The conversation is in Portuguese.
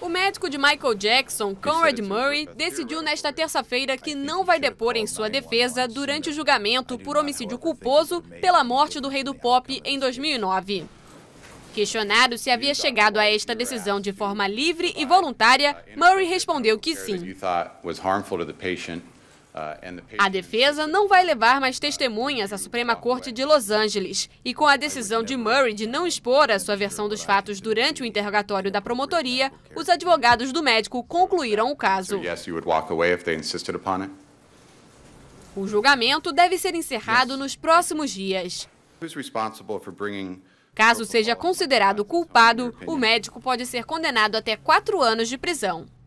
O médico de Michael Jackson, Conrad Murray, decidiu nesta terça-feira que não vai depor em sua defesa durante o julgamento por homicídio culposo pela morte do rei do pop em 2009. Questionado se havia chegado a esta decisão de forma livre e voluntária, Murray respondeu que sim. Uh, a defesa não vai levar mais testemunhas à Suprema Corte de Los Angeles. E com a decisão de Murray de não expor a sua versão dos fatos durante o interrogatório da promotoria, os advogados do médico concluíram o caso. O julgamento deve ser encerrado nos próximos dias. Caso seja considerado culpado, o médico pode ser condenado até quatro anos de prisão.